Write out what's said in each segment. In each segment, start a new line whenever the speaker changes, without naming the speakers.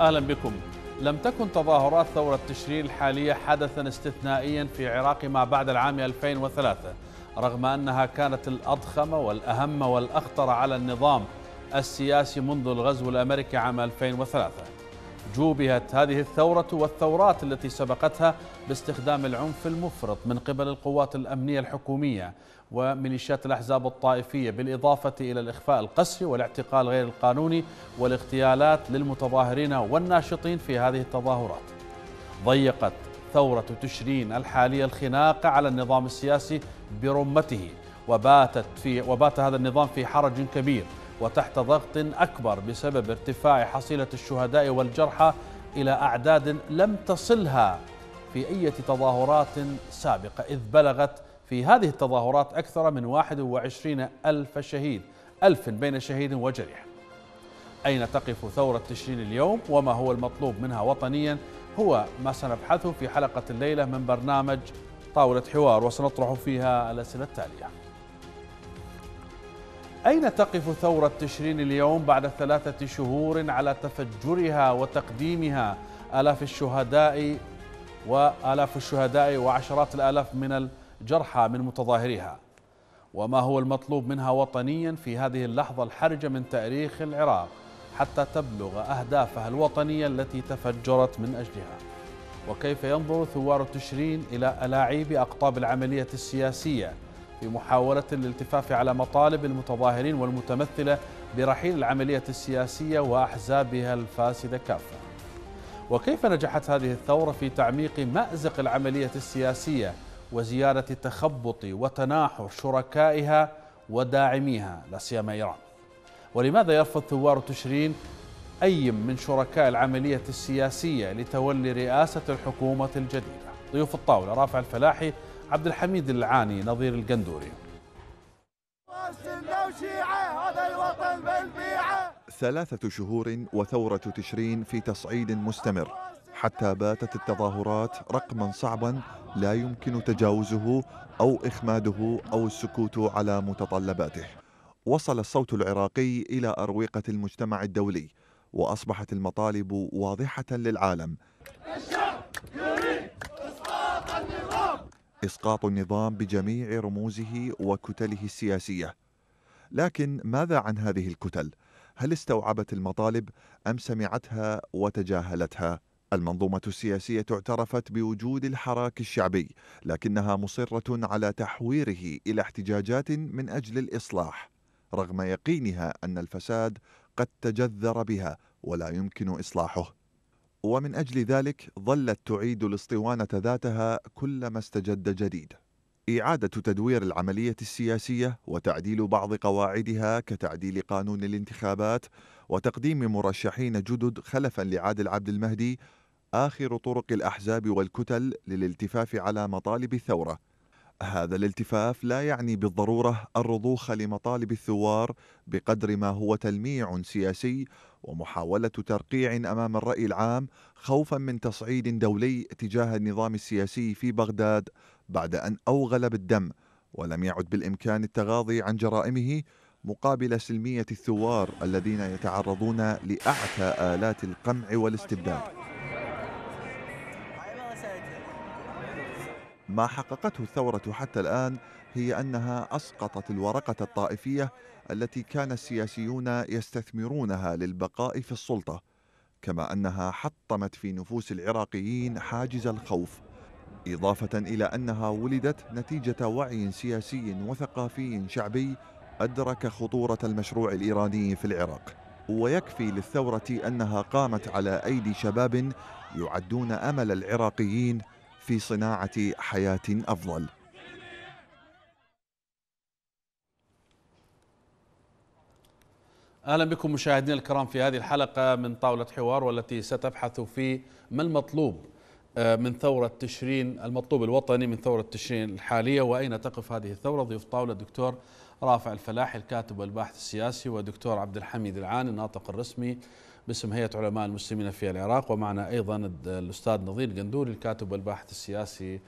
أهلا بكم لم تكن تظاهرات ثورة تشرين الحالية حدثا استثنائيا في العراق ما بعد العام 2003 رغم أنها كانت الأضخم والأهم والأخطر على النظام السياسي منذ الغزو الأمريكي عام 2003 جوبهت هذه الثورة والثورات التي سبقتها باستخدام العنف المفرط من قبل القوات الأمنية الحكومية وميليشيات الأحزاب الطائفية بالإضافة إلى الإخفاء القسري والاعتقال غير القانوني والاغتيالات للمتظاهرين والناشطين في هذه التظاهرات ضيقت ثورة تشرين الحالية الخناقة على النظام السياسي برمته وباتت في وبات هذا النظام في حرج كبير وتحت ضغط أكبر بسبب ارتفاع حصيلة الشهداء والجرحى إلى أعداد لم تصلها في أي تظاهرات سابقة إذ بلغت في هذه التظاهرات أكثر من 21 ألف شهيد ألف بين شهيد وجريح أين تقف ثورة تشرين اليوم وما هو المطلوب منها وطنيا هو ما سنبحثه في حلقة الليلة من برنامج طاولة حوار وسنطرح فيها الأسئلة التالية أين تقف ثورة تشرين اليوم بعد ثلاثة شهور على تفجرها وتقديمها آلاف الشهداء وآلاف الشهداء وعشرات الآلاف من الجرحى من متظاهريها وما هو المطلوب منها وطنيا في هذه اللحظة الحرجة من تاريخ العراق حتى تبلغ أهدافها الوطنية التي تفجرت من أجلها وكيف ينظر ثوار تشرين إلى ألاعيب أقطاب العملية السياسية في محاولة الالتفاف على مطالب المتظاهرين والمتمثلة برحيل العملية السياسية وأحزابها الفاسدة كافة وكيف نجحت هذه الثورة في تعميق مأزق العملية السياسية وزيادة تخبط وتناحر شركائها وداعميها لا سيما إيران ولماذا يرفض ثوار تشرين أي من شركاء العملية السياسية لتولي رئاسة الحكومة الجديدة ضيوف الطاولة رافع الفلاحي عبد الحميد العاني نظير القندوري
ثلاثة شهور وثورة تشرين في تصعيد مستمر حتى باتت التظاهرات رقما صعبا لا يمكن تجاوزه أو إخماده أو السكوت على متطلباته وصل الصوت العراقي إلى أروقة المجتمع الدولي وأصبحت المطالب واضحة للعالم
الشعب يريد
إسقاط النظام بجميع رموزه وكتله السياسية لكن ماذا عن هذه الكتل؟ هل استوعبت المطالب أم سمعتها وتجاهلتها؟ المنظومة السياسية اعترفت بوجود الحراك الشعبي، لكنها مصرة على تحويره إلى احتجاجات من أجل الإصلاح، رغم يقينها أن الفساد قد تجذر بها ولا يمكن إصلاحه. ومن أجل ذلك ظلت تعيد الاسطوانة ذاتها كلما استجد جديد إعادة تدوير العملية السياسية وتعديل بعض قواعدها كتعديل قانون الانتخابات وتقديم مرشحين جدد خلفا لعادل عبد المهدي آخر طرق الأحزاب والكتل للالتفاف على مطالب الثورة هذا الالتفاف لا يعني بالضرورة الرضوخ لمطالب الثوار بقدر ما هو تلميع سياسي ومحاولة ترقيع أمام الرأي العام خوفا من تصعيد دولي تجاه النظام السياسي في بغداد بعد أن أوغل بالدم ولم يعد بالإمكان التغاضي عن جرائمه مقابل سلمية الثوار الذين يتعرضون لأعتى آلات القمع والاستبداد ما حققته الثورة حتى الآن هي أنها أسقطت الورقة الطائفية التي كان السياسيون يستثمرونها للبقاء في السلطه كما انها حطمت في نفوس العراقيين حاجز الخوف اضافه الى انها ولدت نتيجه وعي سياسي وثقافي شعبي ادرك خطوره المشروع الايراني في العراق ويكفي للثوره انها قامت على ايدي شباب يعدون امل العراقيين في صناعه حياه افضل
اهلا بكم مشاهدينا الكرام في هذه الحلقه من طاوله حوار والتي ستبحث في ما المطلوب آه، من ثورة تشرين المطلوب الوطني من ثورة تشرين الحالية وأين تقف هذه الثورة ضيوف طاولة الدكتور رافع الفلاحي الكاتب والباحث السياسي ودكتور عبد الحميد العاني الناطق الرسمي باسم هيئة علماء المسلمين في العراق ومعنا أيضا الأستاذ نظير قندوري الكاتب والباحث السياسي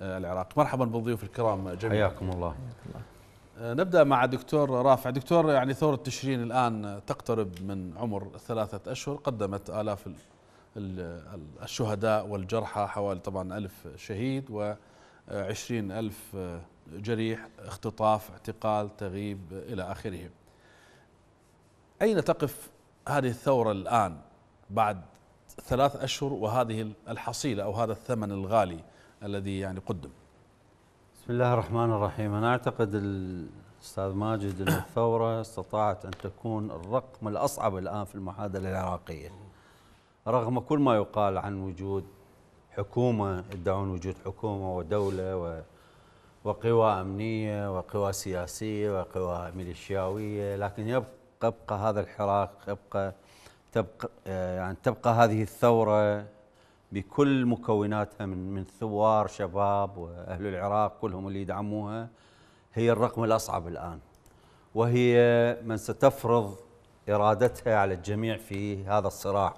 آه، العراق مرحبا بالضيوف الكرام جميعا حياكم الله آه، نبدا مع دكتور رافع دكتور يعني ثوره تشرين الان تقترب من عمر ثلاثه اشهر قدمت الاف الشهداء والجرحى حوالي طبعا ألف شهيد و ألف جريح اختطاف اعتقال تغييب إلى آخره أين تقف هذه الثورة الآن بعد ثلاث أشهر وهذه الحصيلة أو هذا الثمن الغالي الذي يعني
قدم بسم الله الرحمن الرحيم أنا أعتقد الأستاذ ماجد أن الثورة استطاعت أن تكون الرقم الأصعب الآن في المعادلة العراقية رغم كل ما يقال عن وجود حكومة يدعون وجود حكومة ودولة و وقوى أمنية وقوى سياسية وقوى ميليشياوية لكن يبقى يبقى هذا الحراك يبقى تبقى يعني تبقى هذه الثورة بكل مكوناتها من من ثوار شباب واهل العراق كلهم اللي يدعموها هي الرقم الاصعب الان وهي من ستفرض ارادتها على الجميع في هذا الصراع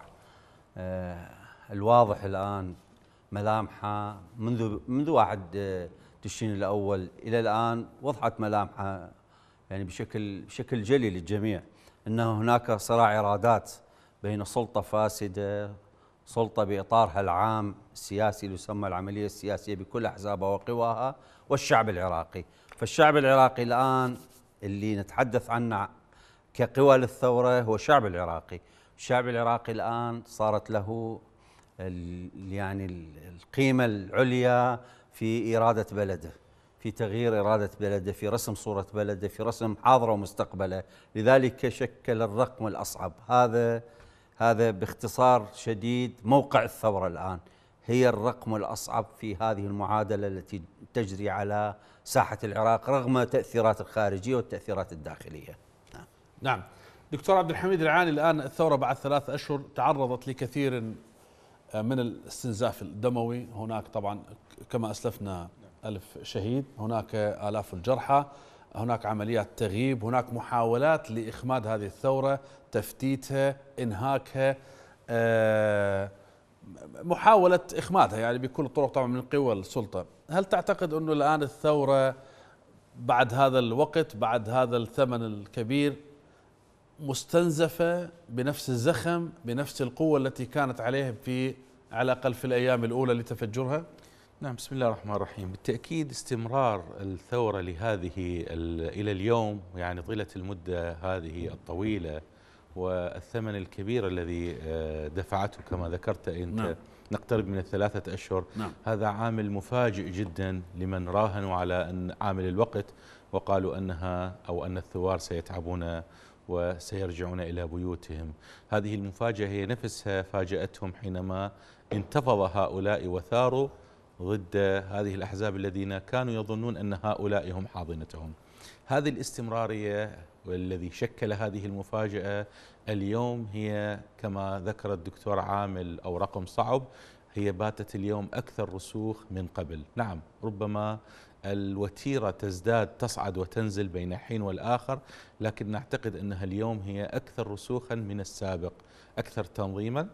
آه، الواضح الان ملامحه منذ منذ واحد تشرين آه، الاول الى الان وضحت ملامحه يعني بشكل بشكل جلي للجميع انه هناك صراع ارادات بين سلطه فاسده سلطة بإطارها العام السياسي اللي يسمى العملية السياسية بكل أحزابها وقواها والشعب العراقي فالشعب العراقي الآن اللي نتحدث عنه كقوى للثورة هو الشعب العراقي الشعب العراقي الآن صارت له يعني القيمة العليا في إرادة بلده في تغيير إرادة بلده في رسم صورة بلده في رسم حاضره ومستقبله لذلك شكل الرقم الأصعب هذا هذا باختصار شديد موقع الثورة الآن هي الرقم الأصعب في هذه المعادلة التي تجري على ساحة العراق رغم تأثيرات الخارجية والتأثيرات الداخلية نعم,
نعم. دكتور عبد الحميد العاني الآن الثورة بعد ثلاث أشهر تعرضت لكثير آه، من الاستنزاف الدموي هناك طبعا كما أسلفنا ألف شهيد هناك آلاف الجرحى هناك عمليات تغييب هناك محاولات لإخماد هذه الثورة تفتيتها إنهاكها آه، محاولة إخمادها يعني بكل الطرق طبعا من قوى السلطة هل تعتقد أنه الآن الثورة بعد هذا الوقت بعد هذا الثمن الكبير مستنزفة بنفس الزخم بنفس القوة التي كانت عليها في على الأقل في الأيام الأولى لتفجرها؟ نعم بسم الله الرحمن
الرحيم بالتأكيد استمرار الثورة لهذه إلى اليوم يعني طيلة المدة هذه الطويلة والثمن الكبير الذي آه، دفعته كما ذكرت أنت نعم. نقترب من الثلاثة أشهر نعم. هذا عامل مفاجئ جدا لمن راهنوا على أن عامل الوقت وقالوا أنها أو أن الثوار سيتعبون وسيرجعون إلى بيوتهم هذه المفاجأة هي نفسها فاجأتهم حينما انتفض هؤلاء وثاروا ضد هذه الأحزاب الذين كانوا يظنون أن هؤلاء هم حاضنتهم هذه الاستمرارية والذي شكل هذه المفاجأة اليوم هي كما ذكر الدكتور عامل أو رقم صعب هي باتت اليوم أكثر رسوخ من قبل نعم ربما الوتيرة تزداد تصعد وتنزل بين حين والآخر لكن نعتقد أنها اليوم هي أكثر رسوخا من السابق أكثر تنظيما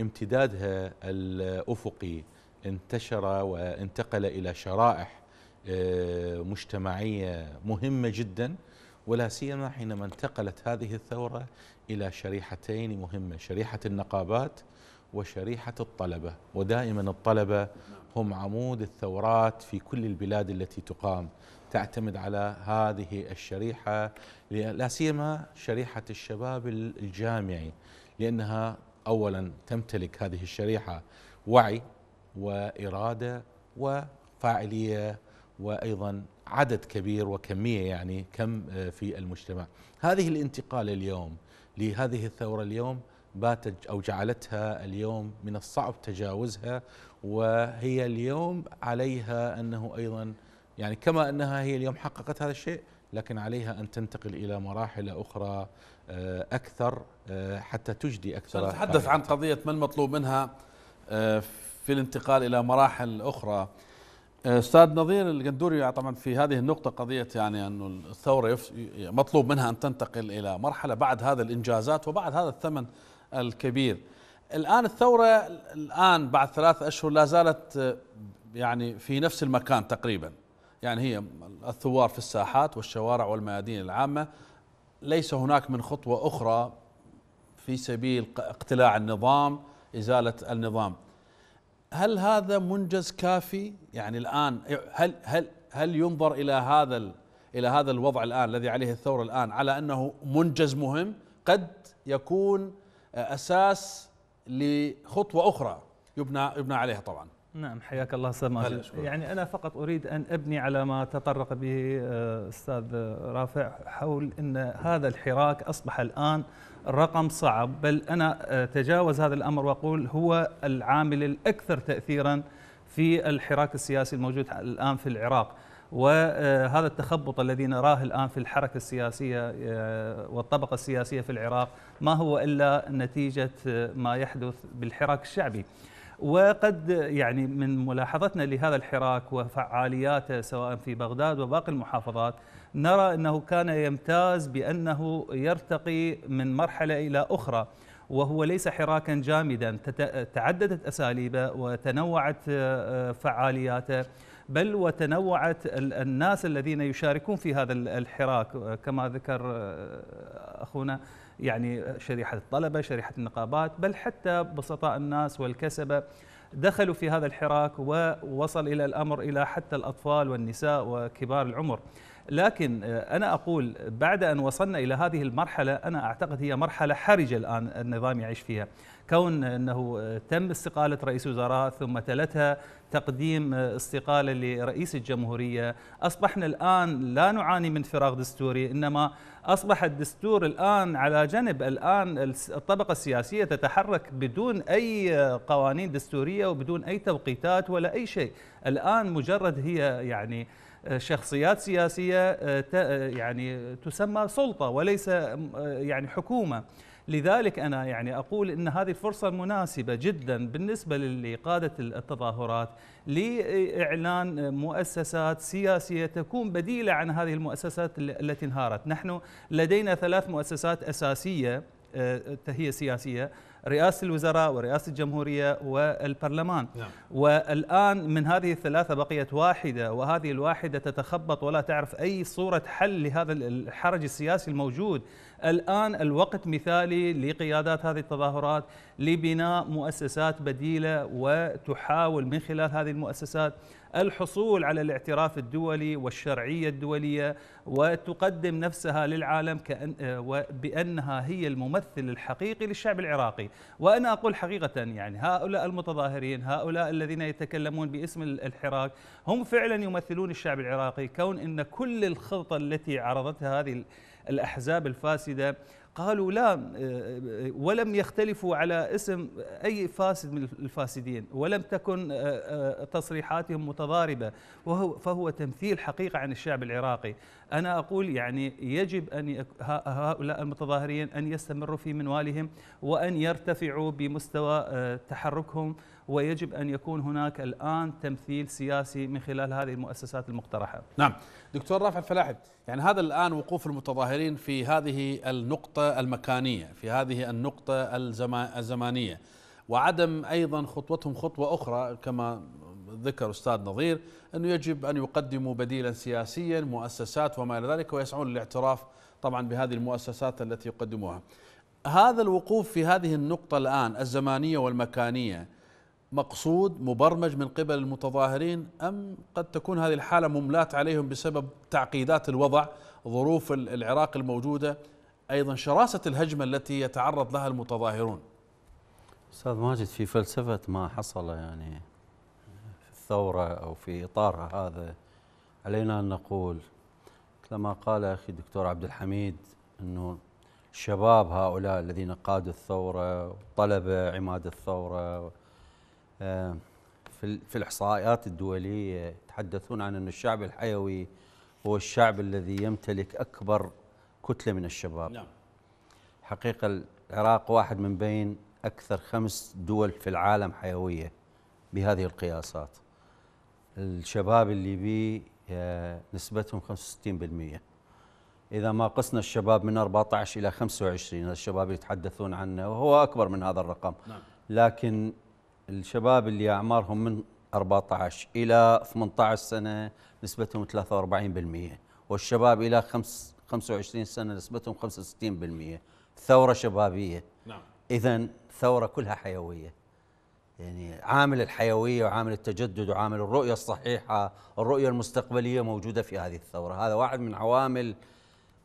امتدادها الأفقي انتشر وانتقل إلى شرائح آه، مجتمعية مهمة جدا ولا سيما حينما انتقلت هذه الثورة إلى شريحتين مهمة شريحة النقابات وشريحة الطلبة ودائما الطلبة هم عمود الثورات في كل البلاد التي تقام تعتمد على هذه الشريحة لا سيما شريحة الشباب الجامعي لأنها أولا تمتلك هذه الشريحة وعي واراده وفاعليه وايضا عدد كبير وكميه يعني كم آه، في المجتمع. هذه الانتقال اليوم لهذه الثوره اليوم باتت او جعلتها اليوم من الصعب تجاوزها وهي اليوم عليها انه ايضا يعني كما انها هي اليوم حققت هذا الشيء لكن عليها ان تنتقل الى
مراحل اخرى آه، اكثر آه، حتى تجدي اكثر. سنتحدث عن قضيه ما المطلوب منها في الانتقال إلى مراحل أخرى آه، استاذ نظير القندوري طبعا في هذه النقطه قضيه يعني انه الثوره مطلوب منها ان تنتقل الى مرحله بعد هذا الانجازات وبعد هذا الثمن الكبير. الان الثوره الان بعد ثلاث اشهر لا زالت آه، يعني في نفس المكان تقريبا. يعني هي الثوار في الساحات والشوارع والميادين العامه ليس هناك من خطوه اخرى في سبيل اقتلاع النظام، ازاله النظام. هل هذا منجز كافي يعني الان هل هل هل ينظر الى هذا الى هذا الوضع الان الذي عليه الثوره الان على انه منجز مهم قد يكون آه، اساس لخطوه اخرى يبنى يبنى عليها طبعا نعم حياك الله استاذ ماجد
يعني انا فقط اريد ان ابني على ما تطرق به آه، استاذ رافع حول ان هذا الحراك اصبح الان رقم صعب بل أنا أتجاوز آه، هذا الأمر وأقول هو العامل الأكثر تأثيرا في الحراك السياسي الموجود الآن في العراق وهذا آه، التخبط الذي نراه الآن في الحركة السياسية آه، والطبقة السياسية في العراق ما هو إلا نتيجة ما يحدث بالحراك الشعبي وقد يعني من ملاحظتنا لهذا الحراك وفعالياته سواء في بغداد وباقي المحافظات نرى انه كان يمتاز بانه يرتقي من مرحله الى اخرى وهو ليس حراكا جامدا تعددت اساليبه وتنوعت آه، فعالياته بل وتنوعت الناس الذين يشاركون في هذا الحراك كما ذكر آه، اخونا يعني شريحة الطلبة شريحة النقابات بل حتى بسطاء الناس والكسبة دخلوا في هذا الحراك ووصل إلى الأمر إلى حتى الأطفال والنساء وكبار العمر لكن آه، أنا أقول بعد أن وصلنا إلى هذه المرحلة أنا أعتقد هي مرحلة حرجة الآن النظام يعيش فيها كون أنه تم استقالة رئيس وزراء ثم تلتها تقديم استقالة لرئيس الجمهورية أصبحنا الآن لا نعاني من فراغ دستوري إنما أصبح الدستور الآن على جنب الآن الطبقة السياسية تتحرك بدون أي قوانين دستورية وبدون أي توقيتات ولا أي شيء الآن مجرد هي يعني شخصيات سياسية آه، آه، يعني تسمى سلطة وليس آه، يعني حكومة لذلك أنا يعني أقول أن هذه الفرصة مناسبة جدا بالنسبة لقادة التظاهرات لإعلان مؤسسات سياسية تكون بديلة عن هذه المؤسسات التي انهارت نحن لدينا ثلاث مؤسسات أساسية آه، هي سياسية رئاسة الوزراء ورئاسة الجمهورية والبرلمان نعم. والآن من هذه الثلاثة بقيت واحدة وهذه الواحدة تتخبط ولا تعرف أي صورة حل لهذا الحرج السياسي الموجود الآن الوقت مثالي لقيادات هذه التظاهرات لبناء مؤسسات بديلة وتحاول من خلال هذه المؤسسات الحصول على الاعتراف الدولي والشرعية الدولية وتقدم نفسها للعالم كأن آه، بأنها هي الممثل الحقيقي للشعب العراقي وأنا أقول حقيقة يعني هؤلاء المتظاهرين هؤلاء الذين يتكلمون باسم الحراك هم فعلا يمثلون الشعب العراقي كون أن كل الخطة التي عرضتها هذه الأحزاب الفاسدة قالوا لا آه، آه، ولم يختلفوا على اسم أي فاسد من الفاسدين ولم تكن آه، تصريحاتهم متضاربة وهو فهو تمثيل حقيقة عن الشعب العراقي أنا أقول يعني يجب أن هؤلاء المتظاهرين أن يستمروا في منوالهم وأن يرتفعوا بمستوى تحركهم ويجب أن يكون هناك الآن تمثيل سياسي من خلال هذه
المؤسسات المقترحة نعم دكتور رافع الفلاحي يعني هذا الآن وقوف المتظاهرين في هذه النقطة المكانية في هذه النقطة الزمانية وعدم أيضا خطوتهم خطوة أخرى كما ذكر أستاذ نظير أنه يجب أن يقدموا بديلا سياسيا مؤسسات وما إلى ذلك ويسعون للاعتراف طبعا بهذه المؤسسات التي يقدموها هذا الوقوف في هذه النقطة الآن الزمانية والمكانية مقصود مبرمج من قبل المتظاهرين أم قد تكون هذه الحالة مملاة عليهم بسبب تعقيدات الوضع ظروف العراق الموجودة أيضا شراسة الهجمة التي يتعرض لها المتظاهرون
أستاذ ماجد في فلسفة ما حصل يعني في الثورة أو في إطارها هذا علينا أن نقول كما قال أخي الدكتور عبد الحميد أنه الشباب هؤلاء الذين قادوا الثورة وطلبه عماد الثورة في الإحصائيات الدولية يتحدثون عن أن الشعب الحيوي هو الشعب الذي يمتلك أكبر كتلة من الشباب نعم. حقيقة العراق واحد من بين أكثر خمس دول في العالم حيوية بهذه القياسات الشباب الليبي آه، نسبتهم 65% إذا ما قسنا الشباب من 14 إلى 25 الشباب يتحدثون عنه وهو أكبر من هذا الرقم نعم. لكن الشباب اللي اعمارهم من 14 الى 18 سنه نسبتهم 43% والشباب الى 5 25 سنه نسبتهم 65% ثوره شبابيه نعم اذا ثوره كلها حيويه يعني عامل الحيويه وعامل التجدد وعامل الرؤيه الصحيحه الرؤيه المستقبليه موجوده في هذه الثوره هذا واحد من عوامل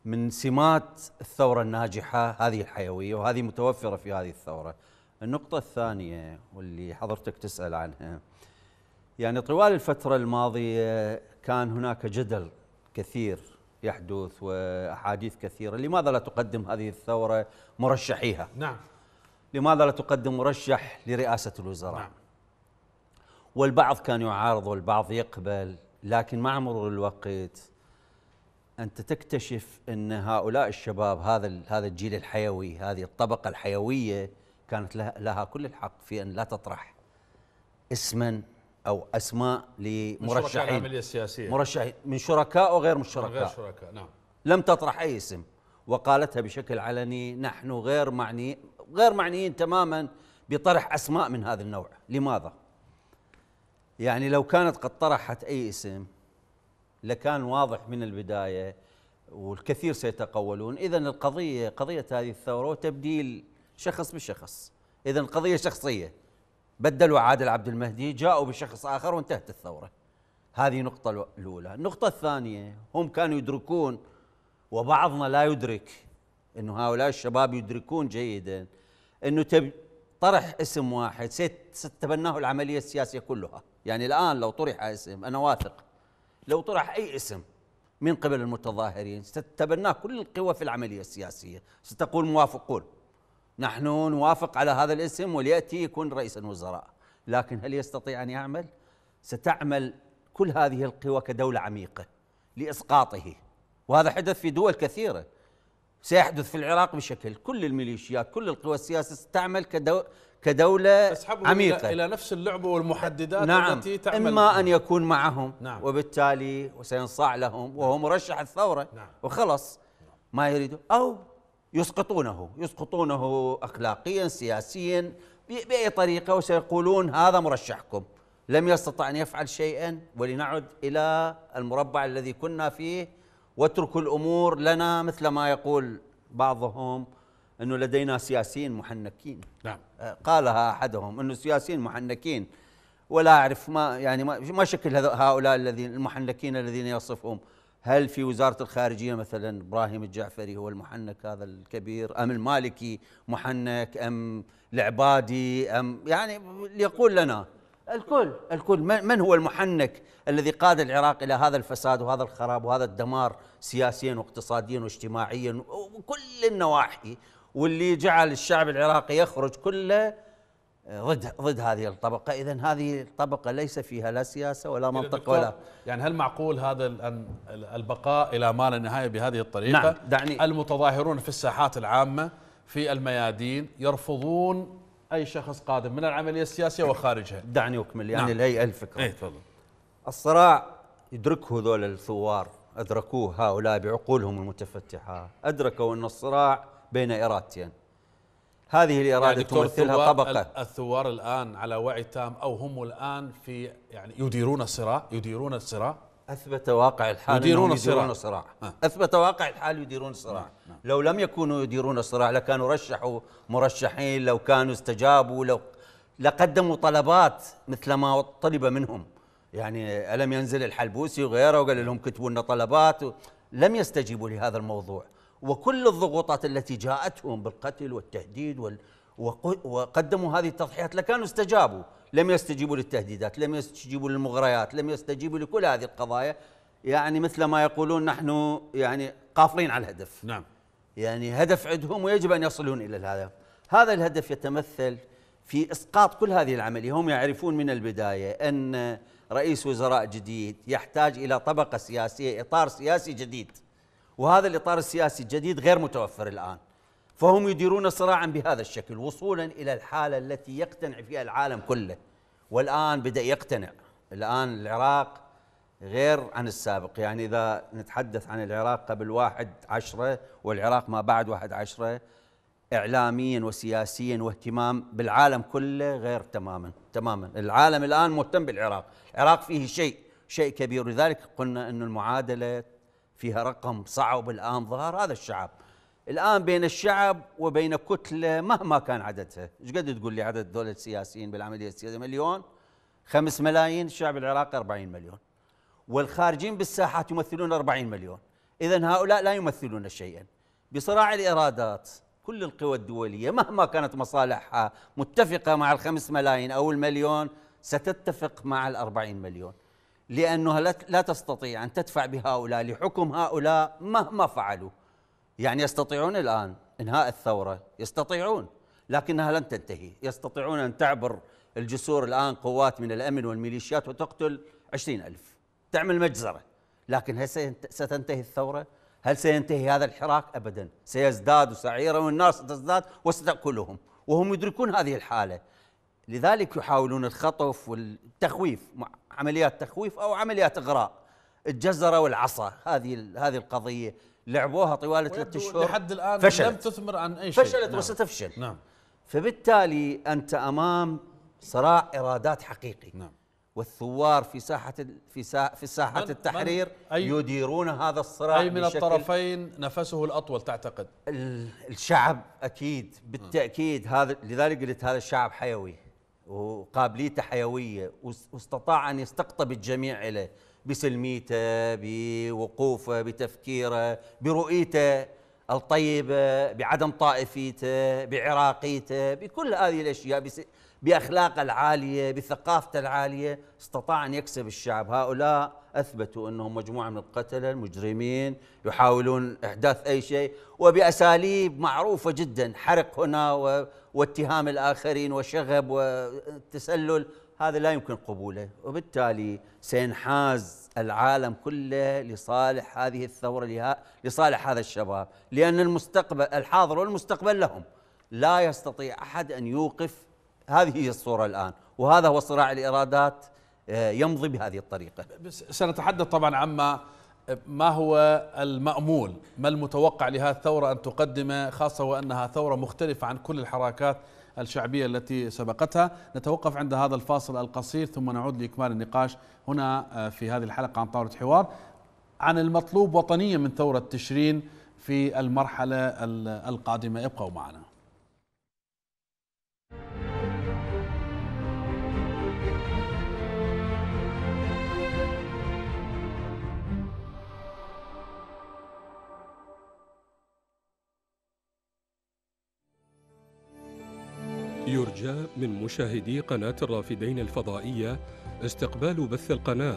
من سمات الثوره الناجحه هذه الحيويه وهذه متوفره في هذه الثوره النقطة الثانية واللي حضرتك تسأل عنها يعني طوال الفترة الماضية كان هناك جدل كثير يحدث وأحاديث كثيرة لماذا لا تقدم هذه الثورة مرشحيها نعم لماذا لا تقدم مرشح لرئاسة الوزراء نعم. والبعض كان يعارض والبعض يقبل لكن مع مرور الوقت أنت تكتشف أن هؤلاء الشباب هذا هذا الجيل الحيوي هذه الطبقة الحيوية كانت لها كل الحق في أن لا تطرح اسما أو أسماء لمرشحين العملية السياسية مرشحين من شركاء وغير من شركاء غير شركاء نعم لم تطرح أي اسم وقالتها بشكل علني نحن غير معني غير معنيين تماما بطرح أسماء من هذا النوع لماذا؟ يعني لو كانت قد طرحت أي اسم لكان واضح من البداية والكثير سيتقولون إذا القضية قضية هذه الثورة وتبديل شخص بشخص إذا قضية شخصية بدلوا عادل عبد المهدي جاءوا بشخص آخر وانتهت الثورة هذه نقطة الأولى النقطة الثانية هم كانوا يدركون وبعضنا لا يدرك أنه هؤلاء الشباب يدركون جيدا أنه تب طرح اسم واحد ستتبناه العملية السياسية كلها يعني الآن لو طرح اسم أنا واثق لو طرح أي اسم من قبل المتظاهرين ستتبناه كل القوى في العملية السياسية ستقول موافقون نحن نوافق على هذا الاسم وليأتي يكون رئيس الوزراء لكن هل يستطيع أن يعمل؟ ستعمل كل هذه القوى كدولة عميقة لإسقاطه وهذا حدث في دول كثيرة سيحدث في العراق بشكل كل الميليشيات كل القوى السياسية ستعمل كدو كدولة عميقة إلى نفس اللعبة والمحددات نعم التي تعمل إما أن يكون معهم نعم وبالتالي وسينصاع لهم وهو نعم. مرشح الثورة نعم وخلص ما يريده أو يسقطونه يسقطونه أخلاقيا سياسيا بأي طريقة وسيقولون هذا مرشحكم لم يستطع أن يفعل شيئا ولنعد إلى المربع الذي كنا فيه واتركوا الأمور لنا مثل ما يقول بعضهم أنه لدينا سياسيين محنكين نعم. آه، قالها أحدهم أنه سياسيين محنكين ولا أعرف ما يعني ما شكل هؤلاء الذين المحنكين الذين يصفهم هل في وزارة الخارجية مثلا إبراهيم الجعفري هو المحنك هذا الكبير أم المالكي محنك أم العبادي أم يعني ليقول لنا الكل الكل من هو المحنك الذي قاد العراق إلى هذا الفساد وهذا الخراب وهذا الدمار سياسيا واقتصاديا واجتماعيا وكل النواحي واللي جعل الشعب العراقي يخرج كله ضد ضد هذه الطبقه اذا هذه الطبقه ليس فيها لا سياسه ولا منطق ولا يعني
هل معقول هذا البقاء الى ما لا نهايه بهذه الطريقه نعم دعني المتظاهرون في الساحات العامه في الميادين يرفضون اي شخص قادم من
العمليه السياسيه وخارجها دعني اكمل يعني نعم. الهيئه الفكره ايه تفضل الصراع يدركه ذول الثوار ادركوه هؤلاء بعقولهم المتفتحه ادركوا ان الصراع بين ارادتين هذه الإرادة يعني تمثلها طبقة
الثوار الآن على وعي تام أو هم الآن في يعني يديرون
الصراع يديرون الصراع أثبت واقع الحال يديرون الصراع, يديرون نعم، الصراع. نعم. أثبت واقع الحال يديرون الصراع آه. لو لم يكونوا يديرون الصراع لكانوا رشحوا مرشحين لو كانوا استجابوا لو لقدموا طلبات مثل ما طلب منهم يعني ألم ينزل الحلبوسي وغيره وقال لهم كتبوا لنا طلبات لم يستجيبوا لهذا الموضوع وكل الضغوطات التي جاءتهم بالقتل والتهديد وال وقدموا هذه التضحيات لكانوا استجابوا لم يستجيبوا للتهديدات لم يستجيبوا للمغريات لم يستجيبوا لكل هذه القضايا يعني مثل ما يقولون نحن يعني قافلين على الهدف نعم يعني هدف عندهم ويجب أن يصلون إلى الهدف هذا الهدف يتمثل في إسقاط كل هذه العملية هم يعرفون من البداية أن رئيس وزراء جديد يحتاج إلى طبقة سياسية إطار سياسي جديد وهذا الإطار السياسي الجديد غير متوفر الآن فهم يديرون صراعا بهذا الشكل وصولا إلى الحالة التي يقتنع فيها العالم كله والآن بدأ يقتنع الآن العراق غير عن السابق يعني إذا نتحدث عن العراق قبل واحد عشرة والعراق ما بعد واحد عشرة إعلاميا وسياسيا واهتمام بالعالم كله غير تماما تماما العالم الآن مهتم بالعراق العراق فيه شيء شيء كبير لذلك قلنا أن المعادلة فيها رقم صعب الآن ظهر هذا الشعب الآن بين الشعب وبين كتلة مهما كان عددها ايش قد تقول لي عدد دول السياسيين بالعملية السياسية مليون خمس ملايين الشعب العراقي 40 مليون والخارجين بالساحات يمثلون 40 مليون إذا هؤلاء لا يمثلون شيئا بصراع الإرادات كل القوى الدولية مهما كانت مصالحها متفقة مع الخمس ملايين أو المليون ستتفق مع الأربعين مليون لأنها لا تستطيع أن تدفع بهؤلاء لحكم هؤلاء مهما فعلوا يعني يستطيعون الآن إنهاء الثورة يستطيعون لكنها لن تنتهي يستطيعون أن تعبر الجسور الآن قوات من الأمن والميليشيات وتقتل عشرين ألف تعمل مجزرة لكن هل ستنتهي الثورة؟ هل سينتهي هذا الحراك؟ أبدا سيزداد سعيرا والناس ستزداد وستأكلهم وهم يدركون هذه الحالة لذلك يحاولون الخطف والتخويف عمليات تخويف او عمليات اغراء الجزره والعصا هذه هذه القضيه لعبوها طوال ثلاث اشهر لحد الان فشلت لم تثمر عن اي شيء فشلت نعم. وستفشل نعم فبالتالي انت امام صراع ارادات حقيقي نعم والثوار في ساحه في ساحه, في ساحة من التحرير من أي يديرون هذا الصراع اي من الطرفين نفسه الاطول تعتقد الشعب اكيد نعم. بالتاكيد هذا لذلك قلت هذا الشعب حيوي وقابليته حيويه واستطاع ان يستقطب الجميع اليه بسلميته بوقوفه بتفكيره برؤيته الطيبه بعدم طائفيته بعراقيته بكل هذه الاشياء باخلاقه العاليه بثقافته العاليه استطاع ان يكسب الشعب هؤلاء اثبتوا انهم مجموعه من القتله المجرمين يحاولون احداث اي شيء وباساليب معروفه جدا حرق هنا و... واتهام الاخرين وشغب والتسلل هذا لا يمكن قبوله وبالتالي سينحاز العالم كله لصالح هذه الثورة لها لصالح هذا الشباب لأن المستقبل الحاضر والمستقبل لهم لا يستطيع أحد أن يوقف هذه هي الصورة الآن وهذا هو صراع الإرادات آه، يمضي بهذه الطريقة سنتحدث
طبعا عما ما هو المأمول ما المتوقع لهذه الثورة أن تقدم خاصة وأنها ثورة مختلفة عن كل الحركات الشعبية التي سبقتها نتوقف عند هذا الفاصل القصير ثم نعود لإكمال النقاش هنا آه، في هذه الحلقة عن طاولة حوار عن المطلوب وطنيا من ثورة تشرين في المرحلة القادمة ابقوا معنا
يرجى من مشاهدي
قناة الرافدين الفضائية استقبال بث القناة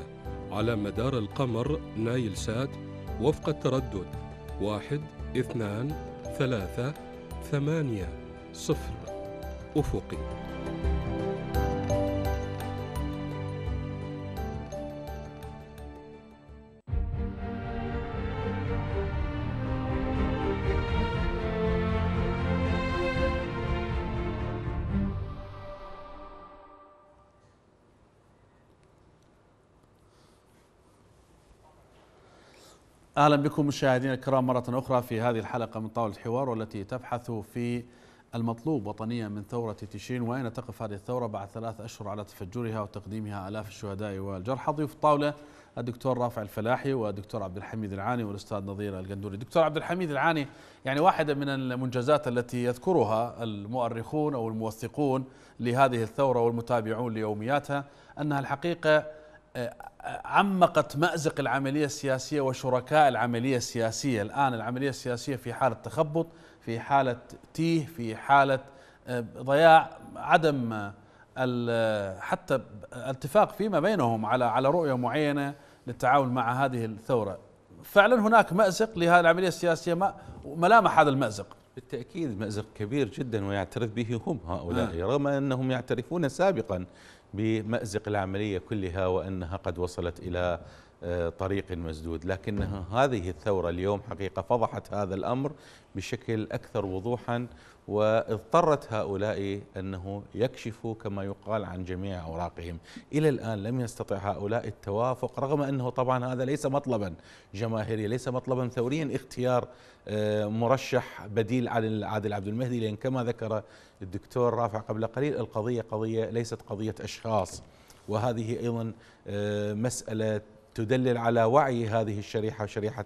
على مدار القمر نايل سات وفق التردد واحد اثنان ثلاثة ثمانية صفر أفقي
اهلا بكم مشاهدينا الكرام مره اخرى في هذه الحلقه من طاوله الحوار والتي تبحث في المطلوب وطنيا من ثوره تشرين واين تقف هذه الثوره بعد ثلاث اشهر على تفجرها وتقديمها الاف الشهداء والجرحى ضيوف الطاوله الدكتور رافع الفلاحي والدكتور عبد الحميد العاني والاستاذ نظير القندوري دكتور عبد الحميد العاني يعني واحده من المنجزات التي يذكرها المؤرخون او الموثقون لهذه الثوره والمتابعون ليومياتها انها الحقيقه عمقت مأزق العملية السياسية وشركاء العملية السياسية الآن العملية السياسية في حالة تخبط في حالة تيه في حالة آه، ضياع عدم آه، آه، حتى الاتفاق فيما بينهم على على رؤية معينة للتعامل مع هذه الثورة فعلا هناك مأزق لهذه العملية السياسية ملامح هذا المأزق بالتأكيد مأزق كبير جدا ويعترف به هم هؤلاء آه. رغم أنهم يعترفون
سابقا بمأزق العملية كلها وأنها قد وصلت إلى آه، طريق مسدود لكن هذه الثورة اليوم حقيقة فضحت هذا الأمر بشكل أكثر وضوحا واضطرت هؤلاء أنه يكشفوا كما يقال عن جميع أوراقهم إلى الآن لم يستطع هؤلاء التوافق رغم أنه طبعا هذا ليس مطلبا جماهيريا ليس مطلبا ثوريا اختيار آه، مرشح بديل عن عادل عبد المهدي لأن كما ذكر الدكتور رافع قبل قليل القضية قضية ليست قضية أشخاص وهذه أيضا آه، مسألة تدلل على وعي هذه الشريحة شريحة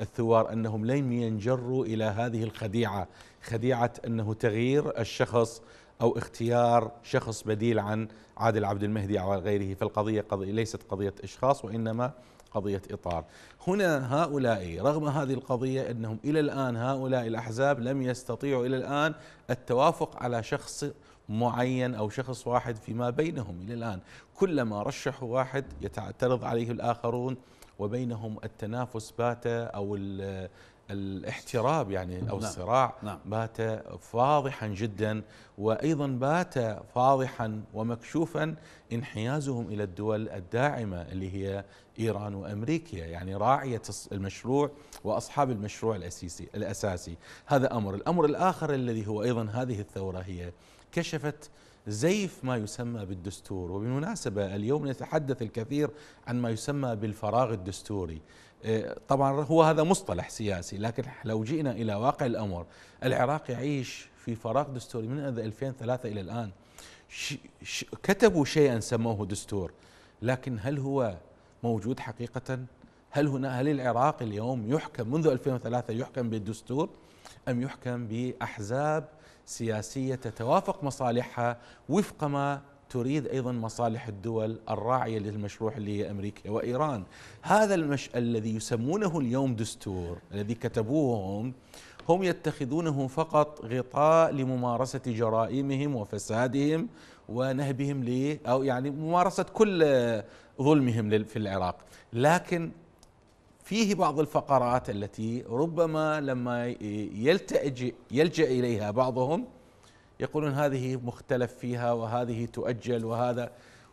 الثوار أنهم لم ينجروا إلى هذه الخديعة خديعه انه تغيير الشخص او اختيار شخص بديل عن عادل عبد المهدي او غيره فالقضيه قضية ليست قضيه اشخاص وانما قضيه اطار. هنا هؤلاء رغم هذه القضيه انهم الى الان هؤلاء الاحزاب لم يستطيعوا الى الان التوافق على شخص معين او شخص واحد فيما بينهم الى الان، كلما رشحوا واحد يتعترض عليه الاخرون وبينهم التنافس بات او الاحتراب يعني او نعم الصراع نعم بات فاضحا جدا وايضا بات فاضحا ومكشوفا انحيازهم الى الدول الداعمه اللي هي ايران وامريكا يعني راعيه المشروع واصحاب المشروع الاساسي الاساسي هذا امر الامر الاخر الذي هو ايضا هذه الثوره هي كشفت زيف ما يسمى بالدستور وبالمناسبة اليوم نتحدث الكثير عن ما يسمى بالفراغ الدستوري إيه، طبعا هو هذا مصطلح سياسي لكن لو جئنا الى واقع الامر العراق يعيش في فراغ دستوري من 2003 الى الان كتبوا شيئا سموه دستور لكن هل هو موجود حقيقه هل هنا هل العراق اليوم يحكم منذ 2003 يحكم بالدستور ام يحكم باحزاب سياسيه تتوافق مصالحها وفق ما تريد ايضا مصالح الدول الراعيه للمشروع اللي هي امريكا وايران، هذا المش... الذي يسمونه اليوم دستور الذي كتبوه هم هم يتخذونه فقط غطاء لممارسه جرائمهم وفسادهم ونهبهم ل او يعني ممارسه كل ظلمهم في العراق، لكن فيه بعض الفقرات التي ربما لما يلتأج يلجأ اليها بعضهم يقولون هذه مختلف فيها وهذه تؤجل وهذا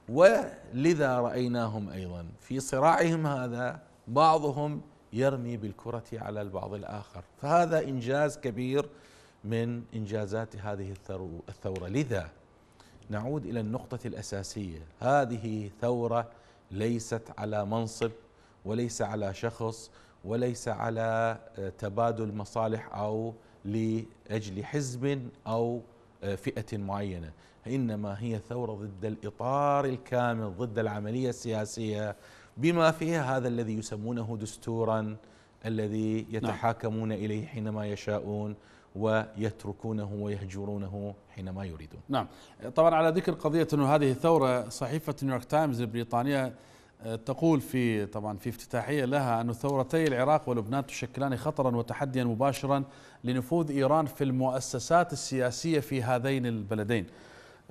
ولذا رايناهم ايضا في صراعهم هذا بعضهم يرمي بالكره على البعض الاخر فهذا انجاز كبير من انجازات هذه الثوره لذا نعود الى النقطه الاساسيه هذه ثوره ليست على منصب وليس على شخص وليس على آه، تبادل مصالح او لاجل حزب او فئة معينة إنما هي ثورة ضد الإطار الكامل ضد العملية السياسية بما فيها هذا الذي يسمونه دستورا الذي نعم. يتحاكمون نعم. إليه حينما يشاءون ويتركونه ويهجرونه حينما يريدون
نعم طبعا على ذكر قضية أنه هذه الثورة صحيفة نيويورك تايمز البريطانية آه، تقول في طبعا في افتتاحيه لها ان ثورتي العراق ولبنان تشكلان خطرا وتحديا مباشرا لنفوذ ايران في المؤسسات السياسيه في هذين البلدين.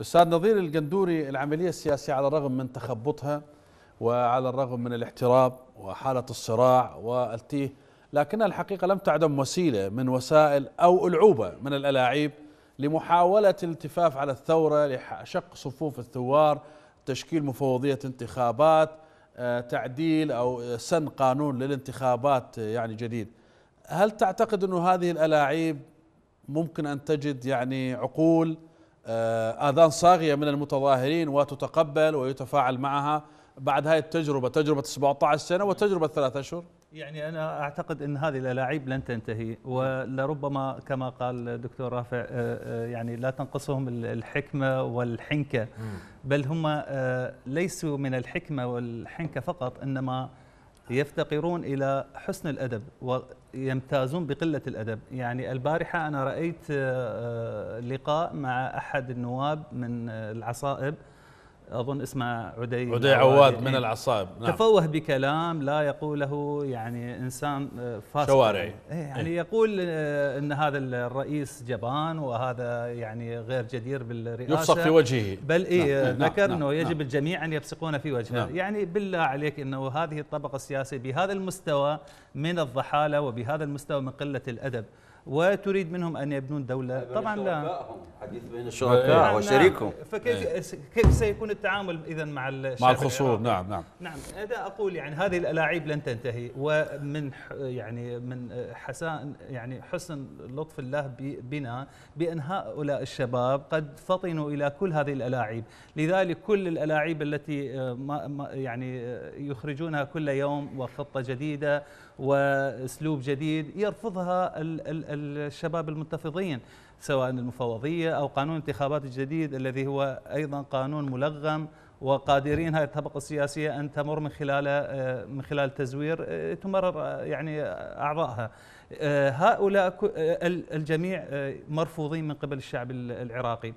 استاذ نظير القندوري العمليه السياسيه على الرغم من تخبطها وعلى الرغم من الاحتراب وحاله الصراع والتيه لكنها الحقيقه لم تعدم وسيله من وسائل او العوبه من الالاعيب لمحاوله الالتفاف على الثوره لشق صفوف الثوار تشكيل مفوضيه انتخابات آه، تعديل أو آه، سن قانون للانتخابات آه، يعني جديد هل تعتقد أن هذه الألاعيب ممكن أن تجد يعني عقول آذان صاغية من المتظاهرين وتتقبل ويتفاعل معها بعد هذه التجربة تجربة 17 سنة وتجربة ثلاثة أشهر؟
يعني انا اعتقد ان هذه الالاعيب لن تنتهي ولربما كما قال الدكتور رافع آه، آه، يعني لا تنقصهم الحكمه والحنكه بل هم آه، ليسوا من الحكمه والحنكه فقط انما يفتقرون الى حسن الادب ويمتازون بقله الادب، يعني البارحه انا رايت لقاء مع احد النواب من العصائب اظن اسمه عدي عدي عواد من إيه. العصاب نعم. تفوه بكلام لا يقوله يعني انسان آه، فاسد شوارعي إيه، يعني إيه؟ يقول آه، ان هذا الرئيس جبان وهذا يعني غير جدير بالرئاسه يفسق في وجهه بل اي نعم،, نعم. ذكر نعم. انه يجب نعم. الجميع ان يفسقون في وجهه نعم. يعني بالله عليك انه هذه الطبقه السياسيه بهذا المستوى من الضحاله وبهذا المستوى من قله الادب وتريد منهم ان يبنون دوله طبعا لا
حديث بين الشركاء وشريكهم فكيف إيه.
كيف سيكون التعامل اذا مع مع الخصوم نعم نعم نعم اذا اقول يعني هذه الالاعيب لن تنتهي ومن يعني من حسن يعني حسن لطف الله بنا بان هؤلاء الشباب قد فطنوا الى كل هذه الالاعيب لذلك كل الالاعيب التي آه، يعني آه، يخرجونها كل يوم وخطه جديده واسلوب جديد يرفضها الشباب المنتفضين سواء المفوضيه او قانون الانتخابات الجديد الذي هو ايضا قانون ملغم وقادرين هذه الطبقه السياسيه ان تمر من خلال آه، من خلال تزوير آه، تمرر آه، يعني اعضائها هؤلاء الجميع مرفوضين من قبل الشعب العراقي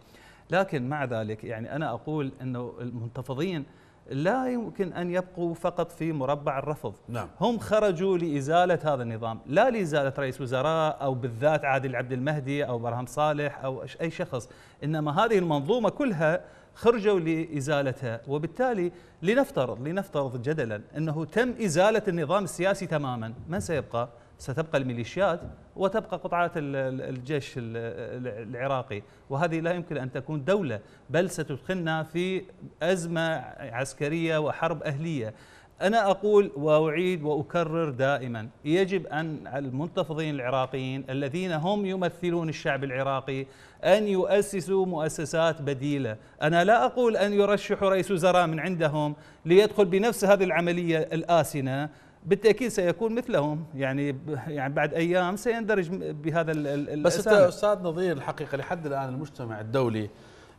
لكن مع ذلك يعني انا اقول انه المنتفضين لا يمكن أن يبقوا فقط في مربع الرفض نعم. هم خرجوا لإزالة هذا النظام لا لإزالة رئيس وزراء أو بالذات عادل عبد المهدي أو برهم صالح أو أي شخص إنما هذه المنظومة كلها خرجوا لإزالتها وبالتالي لنفترض لنفترض جدلا أنه تم إزالة النظام السياسي تماما من سيبقى؟ ستبقى الميليشيات وتبقى قطعات الجيش العراقي وهذه لا يمكن أن تكون دولة بل ستدخلنا في أزمة عسكرية وحرب أهلية أنا أقول وأعيد وأكرر دائما يجب أن المنتفضين العراقيين الذين هم يمثلون الشعب العراقي أن يؤسسوا مؤسسات بديلة أنا لا أقول أن يرشحوا رئيس وزراء من عندهم ليدخل بنفس هذه العملية الآسنة بالتاكيد سيكون مثلهم يعني يعني بعد ايام سيندرج بهذا بس انت استاذ
نظير الحقيقه لحد الان المجتمع الدولي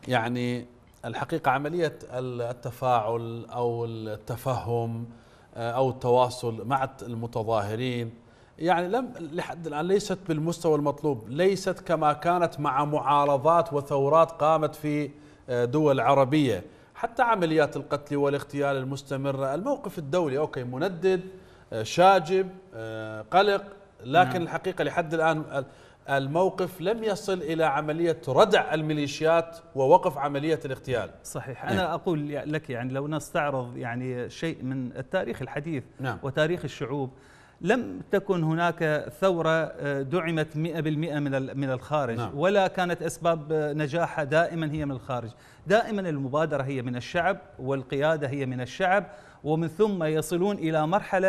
يعني الحقيقه عمليه التفاعل او التفهم آه، او التواصل مع المتظاهرين يعني لم لحد الان ليست بالمستوى المطلوب، ليست كما كانت مع معارضات وثورات قامت في آه، دول عربيه، حتى عمليات القتل والاغتيال المستمره، الموقف الدولي اوكي مندد آه، شاجب آه، قلق لكن نعم. الحقيقة لحد الآن الموقف لم يصل إلى عملية ردع الميليشيات ووقف عملية الاغتيال صحيح نعم.
أنا أقول لك يعني لو نستعرض يعني شيء من التاريخ الحديث نعم. وتاريخ الشعوب لم تكن هناك ثورة آه، دعمت 100% من من الخارج نعم. ولا كانت أسباب نجاحها دائما هي من الخارج دائما المبادرة هي من الشعب والقيادة هي من الشعب ومن ثم يصلون إلى مرحلة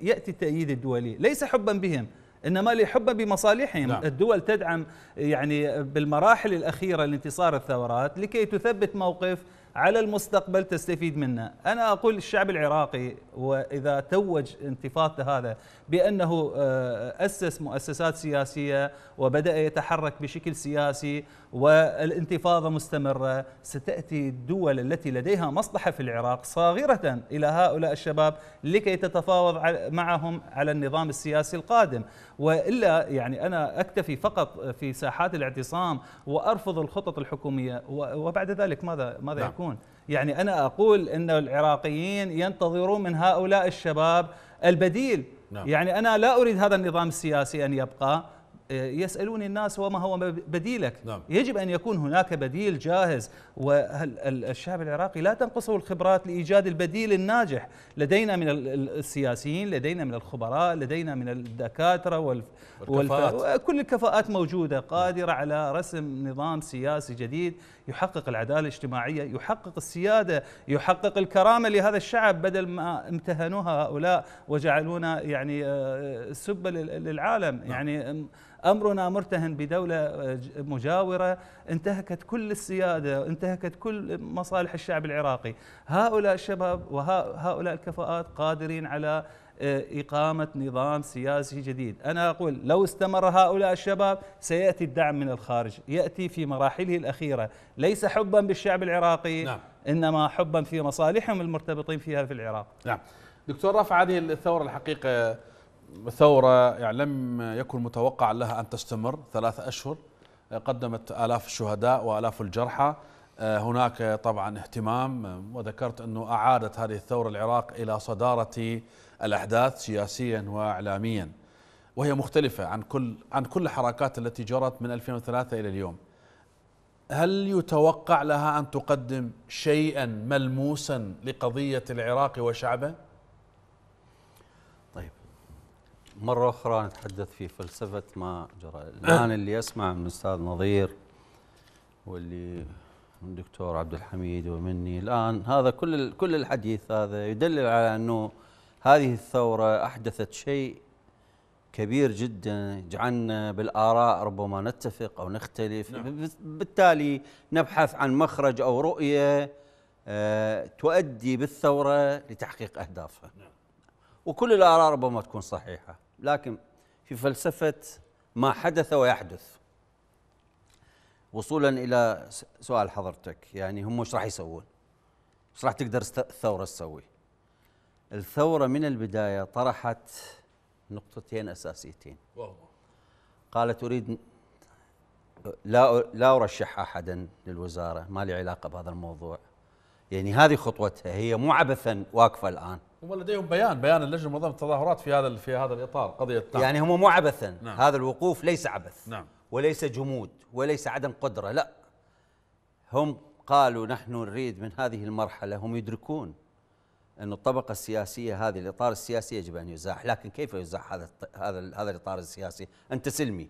يأتي التأييد الدولي ليس حبا بهم انما لحبا بمصالحهم نعم. الدول تدعم يعني بالمراحل الاخيره لانتصار الثورات لكي تثبت موقف على المستقبل تستفيد منه أنا أقول الشعب العراقي وإذا توج انتفاضته هذا بأنه آه، أسس مؤسسات سياسية وبدأ يتحرك بشكل سياسي والانتفاضة مستمرة ستأتي الدول التي لديها مصلحة في العراق صاغرة إلى هؤلاء الشباب لكي تتفاوض معهم على النظام السياسي القادم والا يعني انا اكتفي فقط في ساحات الاعتصام وارفض الخطط الحكوميه وبعد ذلك ماذا ماذا نعم. يكون؟ يعني انا اقول ان العراقيين ينتظرون من هؤلاء الشباب البديل نعم. يعني انا لا اريد هذا النظام السياسي ان يبقى يسالون الناس وما هو بديلك نعم. يجب ان يكون هناك بديل جاهز والشعب العراقي لا تنقصه الخبرات لايجاد البديل الناجح لدينا من السياسيين لدينا من الخبراء لدينا من الدكاتره والف... والكفاءات. كل الكفاءات موجوده قادره على رسم نظام سياسي جديد يحقق العداله الاجتماعيه، يحقق السياده، يحقق الكرامه لهذا الشعب بدل ما امتهنوها هؤلاء وجعلونا يعني آه، سبه للعالم، نعم. يعني امرنا مرتهن بدوله آه، مجاوره انتهكت كل السياده، انتهكت كل مصالح الشعب العراقي، هؤلاء الشباب وهؤلاء الكفاءات قادرين على آه، إقامة نظام سياسي جديد أنا أقول لو استمر هؤلاء الشباب سيأتي الدعم من الخارج يأتي في مراحله الأخيرة ليس حبا بالشعب العراقي نعم. إنما حبا في مصالحهم المرتبطين فيها في العراق
نعم دكتور رفع هذه الثورة الحقيقة ثورة يعني لم يكن متوقع لها أن تستمر ثلاثة أشهر آه، قدمت آلاف الشهداء وآلاف الجرحى آه، هناك طبعا اهتمام وذكرت أنه أعادت هذه الثورة العراق إلى صدارة الأحداث سياسيا وإعلاميا وهي مختلفة عن كل عن كل الحركات التي جرت من 2003 إلى اليوم هل يتوقع لها أن تقدم شيئا ملموسا لقضية العراق وشعبه؟
طيب مرة أخرى نتحدث في فلسفة ما جرى الآن اللي أسمع من الأستاذ نظير واللي من الدكتور عبد الحميد ومني الآن هذا كل كل الحديث هذا يدلل على أنه هذه الثورة أحدثت شيء كبير جدا جعلنا بالآراء ربما نتفق أو نختلف نعم. بالتالي نبحث عن مخرج أو رؤية آه، تؤدي بالثورة لتحقيق أهدافها نعم. وكل الآراء ربما تكون صحيحة لكن في فلسفة ما حدث ويحدث وصولا إلى سؤال حضرتك يعني هم ايش راح يسوون؟ ايش راح تقدر الثورة تسوي؟ الثورة من البداية طرحت نقطتين أساسيتين واو. قالت أريد لا لا أرشح أحدا للوزارة ما لي علاقة بهذا الموضوع يعني هذه خطوتها هي مو عبثا واقفة الآن
هم لديهم بيان بيان اللجنة منظمة التظاهرات
في هذا في هذا الإطار قضية نعم. يعني هم مو عبثا نعم. هذا الوقوف ليس عبث نعم. وليس جمود وليس عدم قدرة لا هم قالوا نحن نريد من هذه المرحلة هم يدركون أن الطبقة السياسية هذه الإطار السياسي يجب أن يزاح لكن كيف يزاح هذا هذا هذا الإطار السياسي أنت سلمي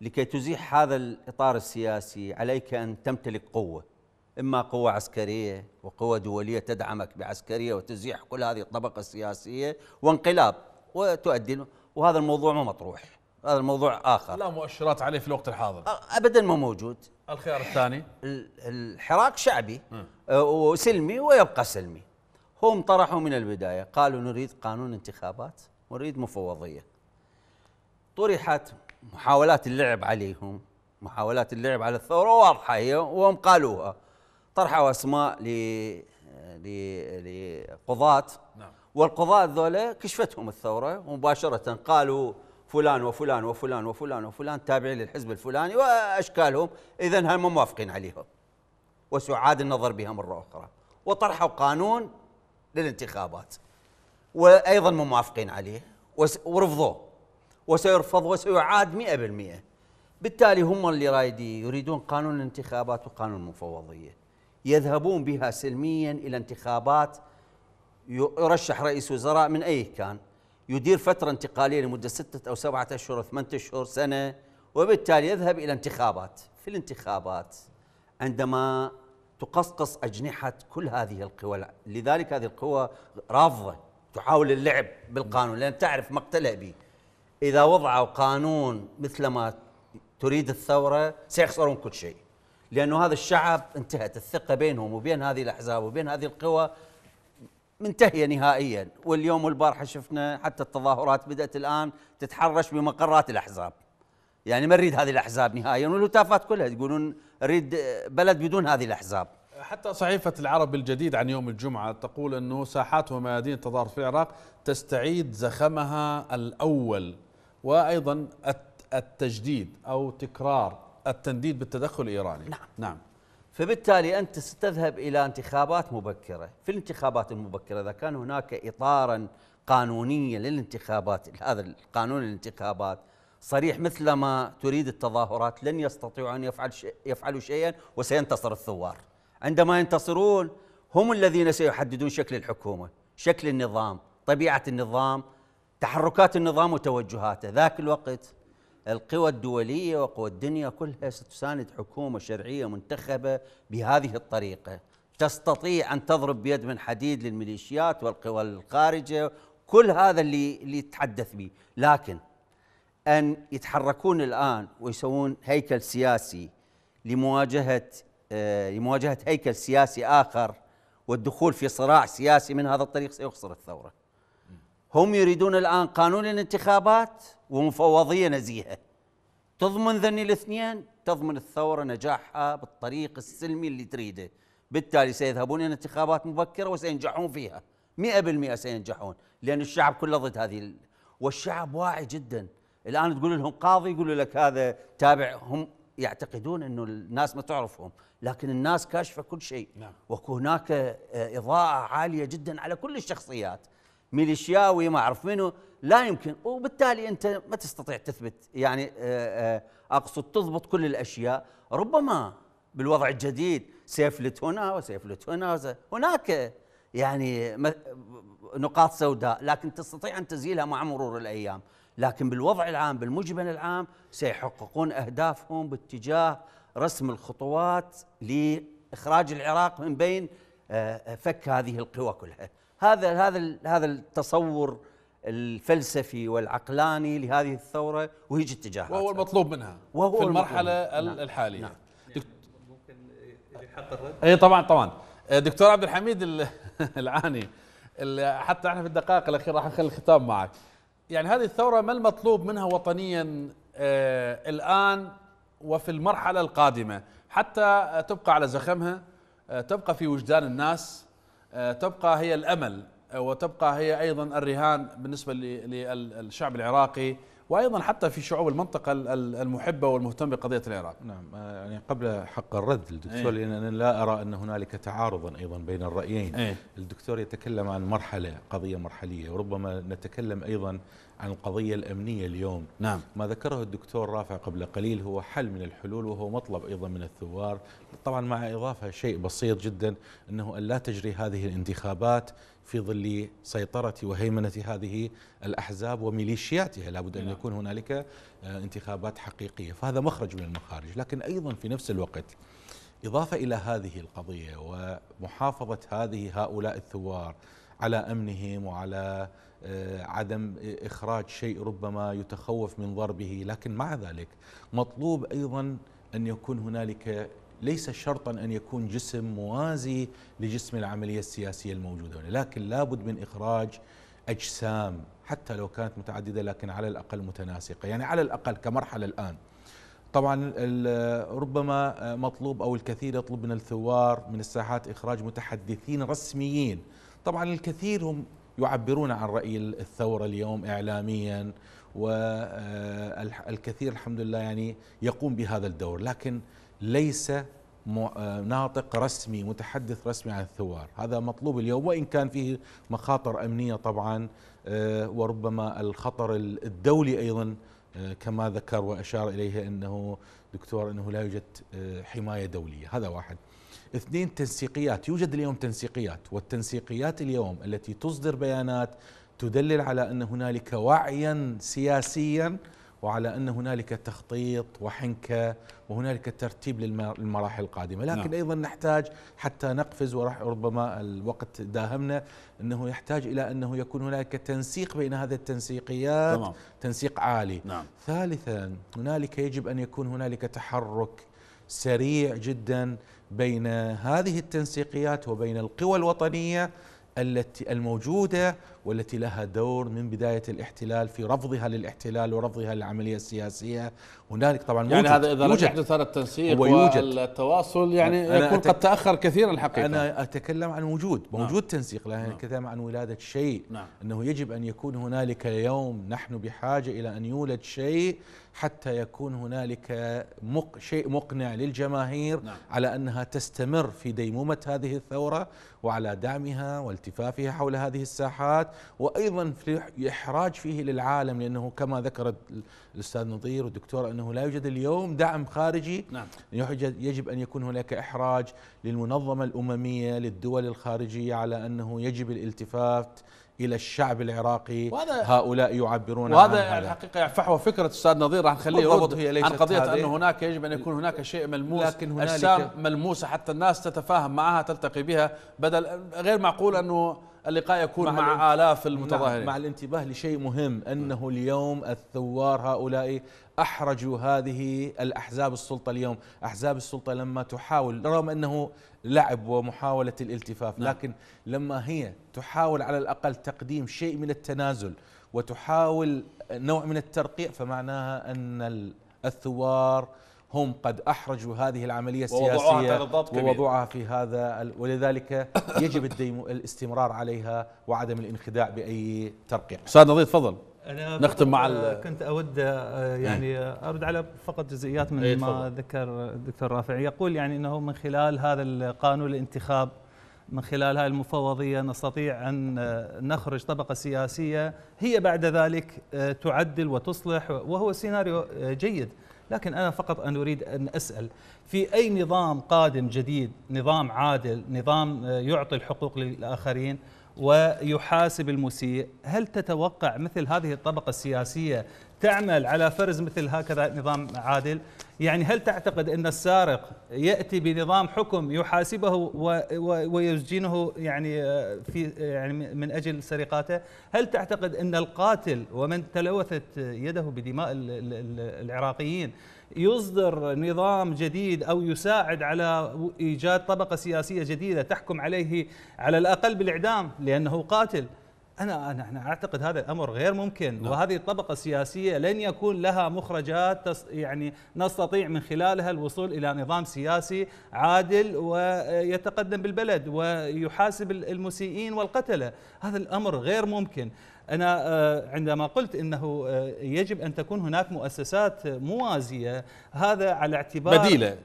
لكي تزيح هذا الإطار السياسي عليك أن تمتلك قوة إما قوة عسكرية وقوة دولية تدعمك بعسكرية وتزيح كل هذه الطبقة السياسية وانقلاب وتؤدي وهذا الموضوع مو مطروح هذا الموضوع آخر لا مؤشرات عليه في الوقت الحاضر أبدا ما موجود
الخيار الثاني
الحراك شعبي وسلمي ويبقى سلمي هم طرحوا من البداية قالوا نريد قانون انتخابات ونريد مفوضية طرحت محاولات اللعب عليهم محاولات اللعب على الثورة واضحة هي وهم قالوها طرحوا أسماء ل لقضاة نعم. والقضاة ذولا كشفتهم الثورة مباشرة قالوا فلان وفلان وفلان وفلان وفلان تابعين للحزب الفلاني واشكالهم اذا هم موافقين عليهم وسعاد النظر بها مره اخرى وطرحوا قانون للانتخابات وايضا مو موافقين عليه ورفضوه وسيرفض وسيعاد 100% بالتالي هم اللي رايدي يريدون قانون الانتخابات وقانون المفوضيه يذهبون بها سلميا الى انتخابات يرشح رئيس وزراء من اي كان يدير فتره انتقاليه لمده سته او سبعه اشهر ثمانيه اشهر سنه وبالتالي يذهب الى انتخابات في الانتخابات عندما تقصقص أجنحة كل هذه القوى لذلك هذه القوى رافضة تحاول اللعب بالقانون لأن تعرف مقتلها به إذا وضعوا قانون مثل ما تريد الثورة سيخسرون كل شيء لأنه هذا الشعب انتهت الثقة بينهم وبين هذه الأحزاب وبين هذه القوى منتهيه نهائيا واليوم والبارحه شفنا حتى التظاهرات بدات الان تتحرش بمقرات الاحزاب يعني ما نريد هذه الاحزاب نهائيا والهتافات كلها يقولون نريد بلد بدون هذه الاحزاب حتى صحيفة
العرب الجديد عن يوم الجمعة تقول أنه ساحات وميادين التظاهر في العراق تستعيد زخمها الأول وأيضا التجديد أو
تكرار التنديد بالتدخل الإيراني نعم, نعم. فبالتالي أنت ستذهب إلى انتخابات مبكرة في الانتخابات المبكرة إذا كان هناك إطارا قانونيا للانتخابات هذا القانون الانتخابات صريح مثل ما تريد التظاهرات لن يستطيعوا أن يفعل شيء يفعلوا شيئا وسينتصر الثوار عندما ينتصرون هم الذين سيحددون شكل الحكومة شكل النظام طبيعة النظام تحركات النظام وتوجهاته ذاك الوقت القوى الدولية وقوى الدنيا كلها ستساند حكومة شرعية منتخبة بهذه الطريقة تستطيع أن تضرب بيد من حديد للميليشيات والقوى الخارجة كل هذا اللي, اللي تحدث به لكن ان يتحركون الان ويسوون هيكل سياسي لمواجهه آه، لمواجهه هيكل سياسي اخر والدخول في صراع سياسي من هذا الطريق سيخسر الثوره. هم يريدون الان قانون الانتخابات ومفوضيه نزيهه. تضمن ذني الاثنين تضمن الثوره نجاحها بالطريق السلمي اللي تريده. بالتالي سيذهبون الى انتخابات مبكره وسينجحون فيها. 100% سينجحون لان الشعب كله ضد هذه والشعب واعي جدا الان تقول لهم قاضي يقولوا لك هذا تابع هم يعتقدون انه الناس ما تعرفهم لكن الناس كاشفه كل شيء نعم. وهناك آه، اضاءه عاليه جدا على كل الشخصيات ميليشياوي ما اعرف منه لا يمكن وبالتالي انت ما تستطيع تثبت يعني آه، آه، اقصد تضبط كل الاشياء ربما بالوضع الجديد سيفلت هنا وسيفلت هنا هناك يعني نقاط سوداء لكن تستطيع ان تزيلها مع مرور الايام لكن بالوضع العام بالمجمل العام سيحققون اهدافهم باتجاه رسم الخطوات لاخراج العراق من بين آه، آه، فك هذه القوى كلها هذا هذا هذا التصور الفلسفي والعقلاني لهذه الثوره وهي اتجاهات وهو المطلوب منها وهو في المرحله
المطلوب. نعم. الحاليه نعم. ممكن اي طبعا طبعا آه، دكتور عبد الحميد العاني حتى احنا في الدقائق الاخيره راح نخلي الختام معك يعني هذه الثورة ما المطلوب منها وطنيا آه الآن وفي المرحلة القادمة حتى تبقى على زخمها آه تبقى في وجدان الناس آه تبقى هي الأمل آه، وتبقى هي أيضا الرهان بالنسبة للشعب العراقي وايضا حتى في شعوب المنطقه المحبه والمهتمه بقضيه العراق.
نعم آه، يعني قبل حق الرد الدكتور إيه. لان انا لا ارى ان هنالك تعارضا ايضا بين الرايين. أيه؟ الدكتور يتكلم عن مرحله قضيه مرحليه وربما نتكلم ايضا عن القضيه الامنيه اليوم. نعم. ما ذكره الدكتور رافع قبل قليل هو حل من الحلول وهو مطلب ايضا من الثوار طبعا مع اضافه شيء بسيط جدا انه أن لا تجري هذه الانتخابات في ظل سيطرة وهيمنة هذه الأحزاب وميليشياتها لابد أن نعم. يكون هنالك آه، انتخابات حقيقية فهذا مخرج من المخارج لكن أيضا في نفس الوقت إضافة إلى هذه القضية ومحافظة هذه هؤلاء الثوار على أمنهم وعلى آه، عدم إخراج شيء ربما يتخوف من ضربه لكن مع ذلك مطلوب أيضا أن يكون هنالك ليس شرطا أن يكون جسم موازي لجسم العملية السياسية الموجودة لكن لابد من إخراج أجسام حتى لو كانت متعددة لكن على الأقل متناسقة يعني على الأقل كمرحلة الآن طبعا ربما مطلوب أو الكثير يطلب من الثوار من الساحات إخراج متحدثين رسميين طبعا الكثير هم يعبرون عن رأي الثورة اليوم إعلاميا والكثير آه، الحمد لله يعني يقوم بهذا الدور لكن ليس آه، ناطق رسمي متحدث رسمي عن الثوار هذا مطلوب اليوم وإن كان فيه مخاطر أمنية طبعا آه، وربما الخطر الدولي أيضا آه، كما ذكر وأشار إليه أنه دكتور أنه لا يوجد حماية دولية هذا واحد اثنين تنسيقيات يوجد اليوم تنسيقيات والتنسيقيات اليوم التي تصدر بيانات تدلل على أن هنالك وعيا سياسيا وعلى أن هنالك تخطيط وحنكة وهنالك ترتيب للمراحل القادمة لكن نعم. أيضا نحتاج حتى نقفز وراح ربما الوقت داهمنا أنه يحتاج إلى أنه يكون هنالك تنسيق بين هذه التنسيقيات تمام. تنسيق عالي نعم. ثالثا هنالك يجب أن يكون هنالك تحرك سريع جدا بين هذه التنسيقيات وبين القوى الوطنية التي الموجودة والتي لها دور من بداية الاحتلال في رفضها للاحتلال ورفضها للعملية السياسية هنالك طبعا يعني هذا إذا لم يحدث هذا التنسيق
والتواصل يعني يكون أتك... قد تأخر كثيرا
الحقيقة أنا أتكلم عن وجود نعم. موجود نعم. تنسيق لا نعم. أتكلم عن ولادة شيء نعم. أنه يجب أن يكون هنالك يوم نحن بحاجة إلى أن يولد شيء حتى يكون هنالك مق شيء مقنع للجماهير نعم. على انها تستمر في ديمومه هذه الثوره وعلى دعمها والتفافها حول هذه الساحات وايضا في احراج فيه للعالم لانه كما ذكرت الاستاذ نظير والدكتور انه لا يوجد اليوم دعم خارجي نعم. يجب ان يكون هناك احراج للمنظمه الامميه للدول الخارجيه على انه يجب الالتفات الى الشعب العراقي هؤلاء يعبرون وهذا عن الحقيقه
يعني فحوى فكره استاذ نظير راح نخليه يربط هي ليست عن قضيه هذه. انه هناك يجب ان يكون هناك شيء ملموس لكن اجسام ملموسه حتى الناس تتفاهم معها تلتقي بها بدل غير معقول انه اللقاء يكون مع, مع آلاف نعم، المتظاهرين مع
الانتباه لشيء مهم أنه اليوم الثوار هؤلاء أحرجوا هذه الأحزاب السلطة اليوم أحزاب السلطة لما تحاول رغم أنه لعب ومحاولة الالتفاف نعم. لكن لما هي تحاول على الأقل تقديم شيء من التنازل وتحاول نوع من الترقيع فمعناها أن الثوار هم قد احرجوا هذه العمليه السياسيه ووضعها في هذا ولذلك يجب الاستمرار عليها وعدم الانخداع باي ترقيع. استاذ نظيف
تفضل. أنا نختم مع
كنت أود آه، يعني إيه. أرد على فقط جزئيات من إيه، ما ذكر الدكتور رافع يقول يعني أنه من خلال هذا القانون الانتخاب من خلال هذه المفوضية نستطيع أن آه، نخرج طبقة سياسية هي بعد ذلك آه، تعدل وتصلح وهو سيناريو جيد لكن أنا فقط أن أريد أن أسأل في أي نظام قادم جديد نظام عادل نظام يعطي الحقوق للآخرين ويحاسب المسيء هل تتوقع مثل هذه الطبقة السياسية تعمل على فرز مثل هكذا نظام عادل يعني هل تعتقد أن السارق يأتي بنظام حكم يحاسبه ويسجنه يعني آه، في يعني من أجل سرقاته هل تعتقد أن القاتل ومن تلوثت يده بدماء العراقيين يصدر نظام جديد او يساعد على ايجاد طبقه سياسيه جديده تحكم عليه على الاقل بالاعدام لانه قاتل انا انا اعتقد هذا الامر غير ممكن نعم. وهذه الطبقه السياسيه لن يكون لها مخرجات يعني نستطيع من خلالها الوصول الى نظام سياسي عادل ويتقدم بالبلد ويحاسب المسيئين والقتله هذا الامر غير ممكن أنا آه، عندما قلت أنه آه، يجب أن تكون هناك مؤسسات موازية هذا على اعتبار بديلة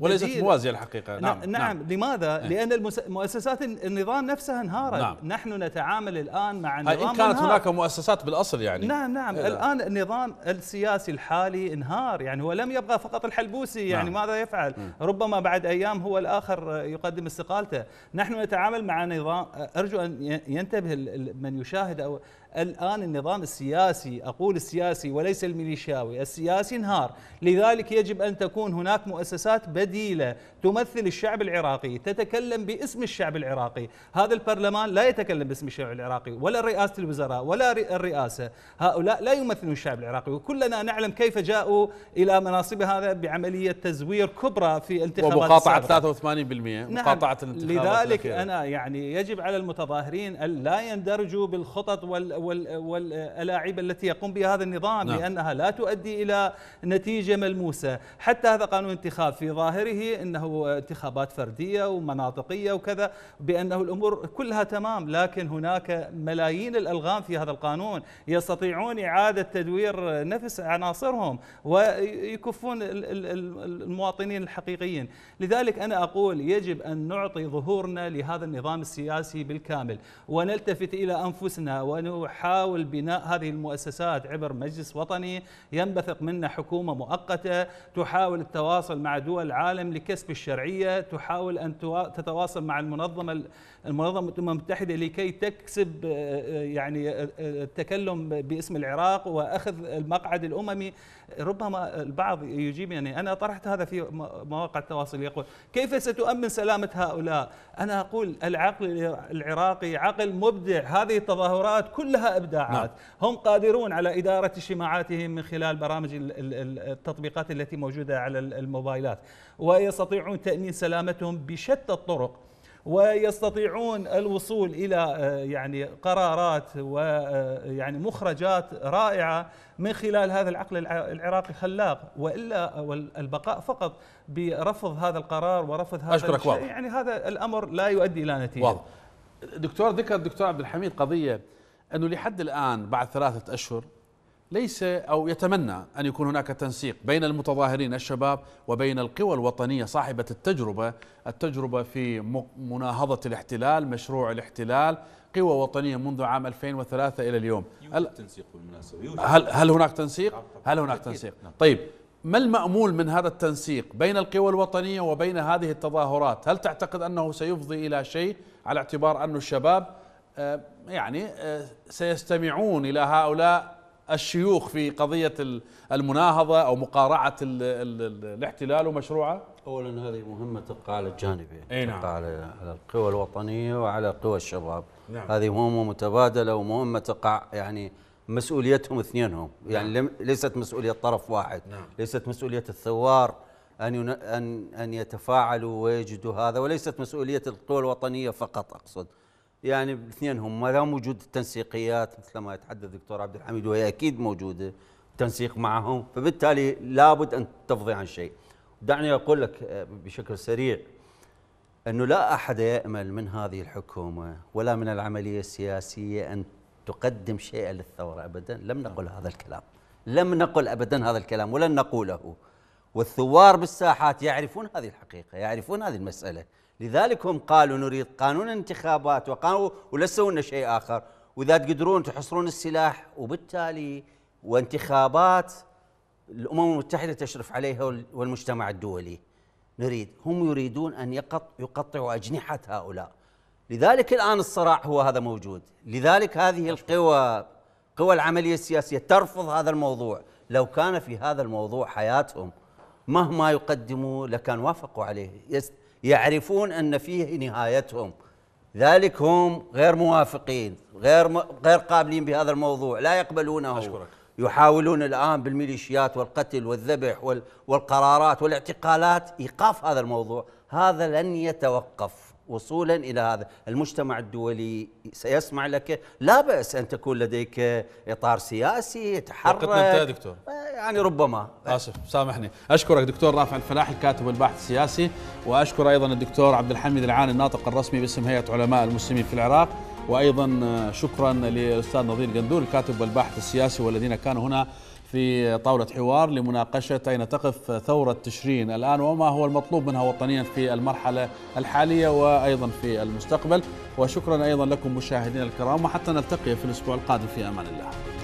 وليست موازيه الحقيقه نعم نعم, نعم. لماذا؟ نعم. لان مؤسسات النظام نفسها انهارت نعم. نحن نتعامل الان مع نظام ان كانت انهار. هناك
مؤسسات بالاصل يعني نعم نعم إيه الان
النظام السياسي الحالي انهار يعني هو لم يبقى فقط الحلبوسي يعني نعم. ماذا يفعل؟ م. ربما بعد ايام هو الاخر يقدم استقالته نحن نتعامل مع نظام ارجو ان ينتبه من يشاهد او الآن النظام السياسي أقول السياسي وليس الميليشياوي السياسي انهار لذلك يجب أن تكون هناك مؤسسات بديلة تمثل الشعب العراقي تتكلم باسم الشعب العراقي هذا البرلمان لا يتكلم باسم الشعب العراقي ولا رئاسة الوزراء ولا الرئاسة هؤلاء لا يمثلون الشعب العراقي وكلنا نعلم كيف جاءوا إلى مناصب هذا بعملية تزوير كبرى في انتخابات ومقاطعة
83% نعم. مقاطعة الانتخابات لذلك الأخيرة.
أنا يعني يجب على المتظاهرين أن لا يندرجوا بالخطط وال والألاعيب التي يقوم بها هذا النظام نعم. لأنها لا تؤدي إلى نتيجة ملموسة حتى هذا قانون انتخاب في ظاهره أنه انتخابات فردية ومناطقية وكذا بأنه الأمور كلها تمام لكن هناك ملايين الألغام في هذا القانون يستطيعون إعادة تدوير نفس عناصرهم ويكفون المواطنين الحقيقيين لذلك أنا أقول يجب أن نعطي ظهورنا لهذا النظام السياسي بالكامل ونلتفت إلى أنفسنا يحاول بناء هذه المؤسسات عبر مجلس وطني ينبثق منه حكومة مؤقتة تحاول التواصل مع دول العالم لكسب الشرعية تحاول أن تتواصل مع المنظمة المنظمة الأمم المتحدة لكي تكسب آه، آه، يعني آه، التكلم باسم العراق وأخذ المقعد الأممي ربما البعض يجيبني يعني أنا طرحت هذا في مواقع التواصل يقول كيف ستؤمن سلامة هؤلاء أنا أقول العقل العراقي عقل مبدع هذه التظاهرات كلها كلها إبداعات نعم. هم قادرون على إدارة اجتماعاتهم من خلال برامج التطبيقات التي موجودة على الموبايلات ويستطيعون تأمين سلامتهم بشتى الطرق ويستطيعون الوصول الى آه، يعني قرارات ويعني آه، مخرجات رائعه من خلال هذا العقل العراقي خلاق والا البقاء فقط برفض هذا القرار ورفض هذا أشكرك الشيء
يعني هذا الامر لا يؤدي الى نتيجه واضح. دكتور ذكر الدكتور عبد الحميد قضيه أنه لحد الآن بعد ثلاثة أشهر ليس أو يتمنى أن يكون هناك تنسيق بين المتظاهرين الشباب وبين القوى الوطنية صاحبة التجربة التجربة في مناهضة الاحتلال مشروع الاحتلال قوى وطنية منذ عام 2003 إلى اليوم هل, تنسيق
بالمناسبة هل, هل هناك
تنسيق؟ نعم، هل هناك تنسيق؟ نعم. طيب ما المأمول من هذا التنسيق بين القوى الوطنية وبين هذه التظاهرات؟ هل تعتقد أنه سيفضي إلى شيء على اعتبار أن الشباب آه، يعني آه، سيستمعون الى هؤلاء الشيوخ في قضيه المناهضه او مقارعه الـ الـ
الاحتلال ومشروعه؟ اولا هذه مهمه تبقى على الجانبين اي نعم. تبقى على القوى الوطنيه وعلى قوى الشباب نعم. هذه مهمه متبادله ومهمه تقع يعني مسؤوليتهم اثنينهم نعم. يعني نعم. ليست مسؤوليه طرف واحد نعم. ليست مسؤوليه الثوار ان ان ان يتفاعلوا ويجدوا هذا وليست مسؤوليه القوى الوطنيه فقط اقصد يعني الاثنين هم ما دام وجود التنسيقيات مثل ما يتحدث الدكتور عبد الحميد وهي اكيد موجوده تنسيق معهم فبالتالي لابد ان تفضي عن شيء دعني اقول لك بشكل سريع انه لا احد يامل من هذه الحكومه ولا من العمليه السياسيه ان تقدم شيئا للثوره ابدا لم نقل هذا الكلام لم نقل ابدا هذا الكلام ولن نقوله والثوار بالساحات يعرفون هذه الحقيقه يعرفون هذه المساله لذلك هم قالوا نريد قانون انتخابات وقالوا ولا لنا شيء آخر وإذا تقدرون تحصرون السلاح وبالتالي وانتخابات الأمم المتحدة تشرف عليها والمجتمع الدولي نريد هم يريدون أن يقط يقطعوا أجنحة هؤلاء لذلك الآن الصراع هو هذا موجود لذلك هذه القوى قوى العملية السياسية ترفض هذا الموضوع لو كان في هذا الموضوع حياتهم مهما يقدموا لكان وافقوا عليه يعرفون أن فيه نهايتهم ذلك هم غير موافقين غير م... غير قابلين بهذا الموضوع لا يقبلونه أشكرك. يحاولون الآن بالميليشيات والقتل والذبح وال... والقرارات والاعتقالات إيقاف هذا الموضوع هذا لن يتوقف وصولا الى هذا، المجتمع الدولي سيسمع لك، لا باس ان تكون لديك اطار سياسي يتحرك وقتنا انتهى دكتور يعني ربما
اسف سامحني، اشكرك دكتور رافع الفلاح الكاتب والباحث السياسي، واشكر ايضا الدكتور عبد الحميد العاني الناطق الرسمي باسم هيئه علماء المسلمين في العراق، وايضا شكرا للاستاذ نظير قندور الكاتب والباحث السياسي والذين كانوا هنا في طاولة حوار لمناقشة أين تقف ثورة تشرين الآن وما هو المطلوب منها وطنيا في المرحلة الحالية وأيضا في المستقبل وشكرا أيضا لكم مشاهدينا الكرام وحتى نلتقي في الأسبوع القادم في أمان الله